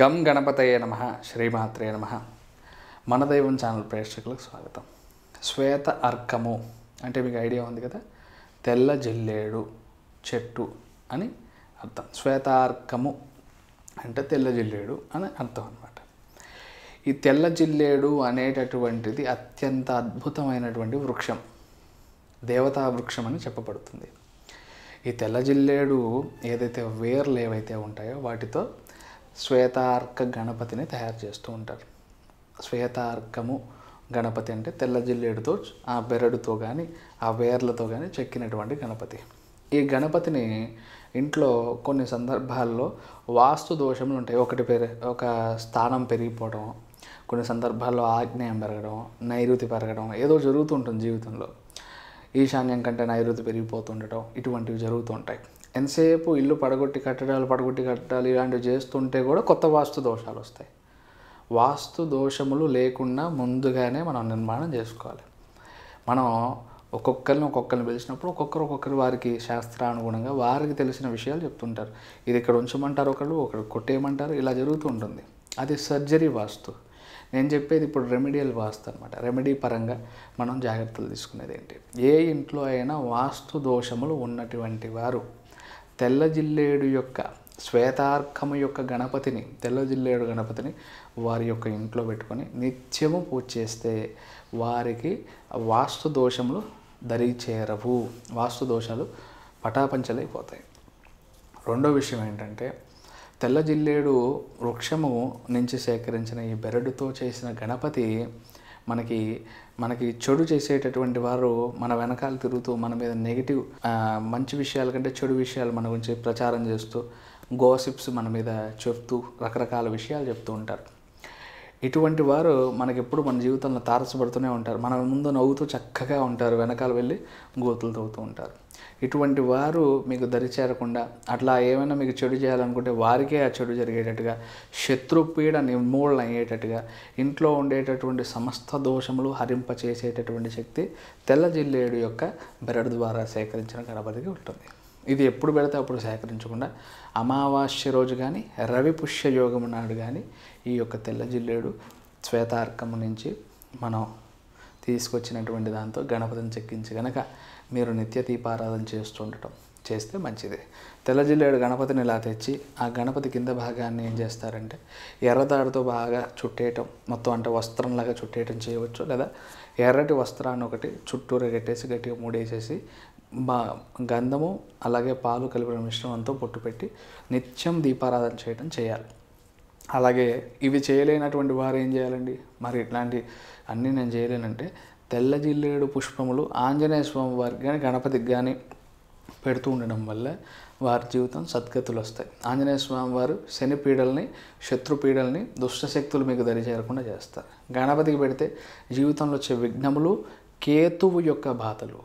గం గణపతయే నమ శ్రీమాత్రే నమ మన దైవం ఛానల్ ప్రేక్షకులకు స్వాగతం శ్వేత అర్కము అంటే మీకు ఐడియా ఉంది కదా తెల్ల జిల్లేడు చెట్టు అని అర్థం శ్వేత అర్కము అంటే తెల్ల జిల్లేడు అని అర్థం అనమాట ఈ తెల్ల జిల్లేడు అనేటటువంటిది అత్యంత అద్భుతమైనటువంటి వృక్షం దేవతా వృక్షం అని చెప్పబడుతుంది ఈ తెల్ల జిల్లేడు ఏదైతే వేర్లు ఏవైతే ఉంటాయో వాటితో శ్వేతార్క గణపతిని తయారు చేస్తూ ఉంటారు శ్వేతార్కము గణపతి అంటే తెల్ల జిల్లేడుతో ఆ బెరడుతో కానీ ఆ వేర్లతో కానీ చెక్కినటువంటి గణపతి ఈ గణపతిని ఇంట్లో కొన్ని సందర్భాల్లో వాస్తు దోషములు ఉంటాయి ఒకటి పెరి ఒక స్థానం పెరిగిపోవడం కొన్ని సందర్భాల్లో ఆగ్నేయం పెరగడం నైరుతి పెరగడం ఏదో జరుగుతుంటుంది జీవితంలో ఈశాన్యం కంటే నైరుతి పెరిగిపోతుండటం ఇటువంటివి జరుగుతుంటాయి ఎంతసేపు ఇల్లు పడగొట్టి కట్టడాలు పడగొట్టి కట్టాలి ఇలాంటివి చేస్తుంటే కూడా కొత్త వాస్తు దోషాలు వస్తాయి వాస్తు దోషములు లేకుండా ముందుగానే మనం నిర్మాణం చేసుకోవాలి మనం ఒక్కొక్కరిని ఒక్కొక్కరిని పిలిచినప్పుడు ఒక్కొక్కరు ఒక్కొక్కరు వారికి శాస్త్రానుగుణంగా వారికి తెలిసిన విషయాలు చెప్తుంటారు ఇది ఇక్కడ ఉంచమంటారు ఒకళ్ళు ఒకరు కొట్టేయమంటారు ఇలా జరుగుతూ ఉంటుంది అది సర్జరీ వాస్తు నేను చెప్పేది ఇప్పుడు రెమెడియల్ వాస్తు అనమాట రెమెడీ పరంగా మనం జాగ్రత్తలు తీసుకునేది ఏంటి ఏ ఇంట్లో అయినా వాస్తు దోషములు ఉన్నటువంటి వారు తెల్ల జిల్లేడు యొక్క శ్వేతార్కము యొక్క గణపతిని తెల్ల జిల్లేడు గణపతిని వారి యొక్క ఇంట్లో పెట్టుకొని నిత్యము పూజ చేస్తే వారికి వాస్తు దోషములు దరిచేరవు వాస్తు దోషాలు పటాపంచలైపోతాయి రెండో విషయం ఏంటంటే తెల్ల జిల్లేడు వృక్షము నుంచి సేకరించిన ఈ బెరడుతో చేసిన గణపతి మనకి మనకి చెడు చేసేటటువంటి వారు మన వెనకాల తిరుగుతూ మన మీద నెగిటివ్ మంచి విషయాల కంటే చెడు విషయాలు మన గురించి ప్రచారం చేస్తూ గోసిప్స్ మన మీద చెప్తూ రకరకాల విషయాలు చెప్తూ ఉంటారు ఇటువంటి వారు మనకెప్పుడు మన జీవితంలో తారసపడుతూనే ఉంటారు మన ముందు నవ్వుతూ చక్కగా ఉంటారు వెనకాల వెళ్ళి గోతులు తవ్వుతూ ఉంటారు ఇటువంటి వారు మీకు దరిచేరకుండా అట్లా ఏమైనా మీకు చెడు చేయాలనుకుంటే వారికే ఆ చెడు జరిగేటట్టుగా శత్రుపీడ నిర్మూలన అయ్యేటట్టుగా ఇంట్లో ఉండేటటువంటి సమస్త దోషములు హరింప చేసేటటువంటి శక్తి తెల్ల జిల్లేడు యొక్క బెరడు ద్వారా సేకరించిన గణపతికి ఉంటుంది ఇది ఎప్పుడు పెడితే అప్పుడు సేకరించకుండా అమావాస్య రోజు కానీ రవి పుష్యయోగము నాడు కానీ ఈ యొక్క తెల్ల జిల్లేడు శ్వేతార్కము నుంచి మనం తీసుకొచ్చినటువంటి దాంతో గణపతిని చెక్కించి కనుక మీరు నిత్య దీపారాధన చేస్తుండటం చేస్తే మంచిది జిల్లేడు గణపతిని ఇలా తెచ్చి ఆ గణపతి కింద భాగాన్ని ఏం చేస్తారంటే ఎర్రదాడుతో బాగా చుట్టేయటం మొత్తం అంటే వస్త్రంలాగా చుట్టేయటం చేయవచ్చు లేదా ఎర్రటి వస్త్రాన్ని ఒకటి చుట్టూరు గట్టేసి గట్టిగా మూడేసేసి బా గంధము అలాగే పాలు కలిపిన మిశ్రమంతో పొట్టు పెట్టి నిత్యం దీపారాధన చేయడం చేయాలి అలాగే ఇవి చేయలేనటువంటి వారు ఏం చేయాలండి మరి ఇట్లాంటి అన్నీ నేను చేయలేనంటే తెల్ల జిల్లేడు పుష్పములు ఆంజనేయ స్వామి వారికి కానీ గణపతికి కానీ పెడుతూ ఉండడం వల్ల వారి జీవితం సద్గతులు వస్తాయి ఆంజనేయ స్వామి వారు శని పీడల్ని శత్రు పీడల్ని దుష్టశక్తులు మీకు దరి చేరకుండా చేస్తారు గణపతికి పెడితే జీవితంలో వచ్చే విఘ్నములు కేతువు యొక్క బాధలు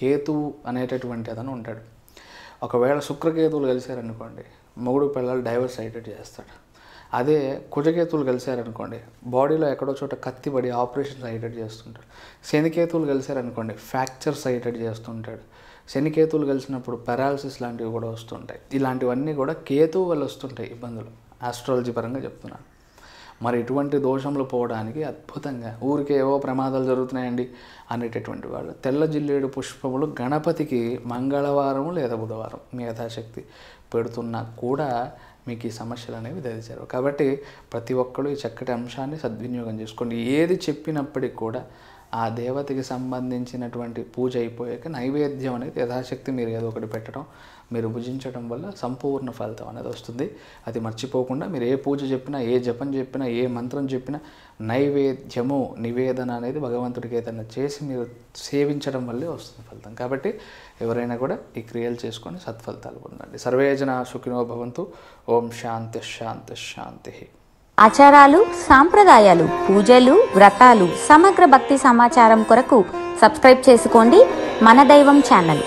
కేతువు అనేటటువంటి అతను ఉంటాడు ఒకవేళ శుక్రకేతువులు కలిశారనుకోండి మొగుడు పిల్లలు డైవర్స్ అయ్యేటట్టు చేస్తాడు అదే కుజకేతువులు కలిశారనుకోండి బాడీలో ఎక్కడో చోట కత్తి పడి ఆపరేషన్స్ అయ్యేటట్టు చేస్తుంటాడు శనికేతువులు కలిశారనుకోండి ఫ్రాక్చర్స్ అయ్యేటట్టు చేస్తుంటాడు శనికేతువులు కలిసినప్పుడు పెరాలసిస్ లాంటివి కూడా వస్తుంటాయి ఇలాంటివన్నీ కూడా కేతువు వల్ల వస్తుంటాయి ఇబ్బందులు ఆస్ట్రాలజీ పరంగా చెప్తున్నాను మరి ఇటువంటి దోషములు పోవడానికి అద్భుతంగా ఊరికే ఏవో ప్రమాదాలు జరుగుతున్నాయండి అనేటటువంటి వాళ్ళు తెల్ల జిల్లేడు పుష్పములు గణపతికి మంగళవారం లేదా బుధవారం మీ యథాశక్తి పెడుతున్నా కూడా మీకు ఈ సమస్యలు అనేవి దరిచారు కాబట్టి ప్రతి ఒక్కరు ఈ చక్కటి అంశాన్ని సద్వినియోగం చేసుకోండి ఏది చెప్పినప్పటికీ కూడా ఆ దేవతకి సంబంధించినటువంటి పూజ అయిపోయాక నైవేద్యం అనేది యథాశక్తి మీరు ఏదో ఒకటి పెట్టడం మీరు భుజించడం వల్ల సంపూర్ణ ఫలితం అనేది వస్తుంది అది మర్చిపోకుండా మీరు ఏ పూజ చెప్పినా ఏ జపం చెప్పినా ఏ మంత్రం చెప్పినా నైవేద్యము నివేదన అనేది భగవంతుడికి ఏదైనా చేసి మీరు సేవించడం వల్లే వస్తుంది ఫలితం కాబట్టి ఎవరైనా కూడా ఈ క్రియలు చేసుకొని సత్ఫలితాలు పొందండి సర్వేజన సుఖినో భవంతు ఓం శాంతి శాంతి శాంతి ఆచారాలు సాంప్రదాయాలు పూజలు వ్రతాలు సమగ్ర భక్తి సమాచారం కొరకు సబ్స్క్రైబ్ చేసుకోండి మన దైవం ఛానల్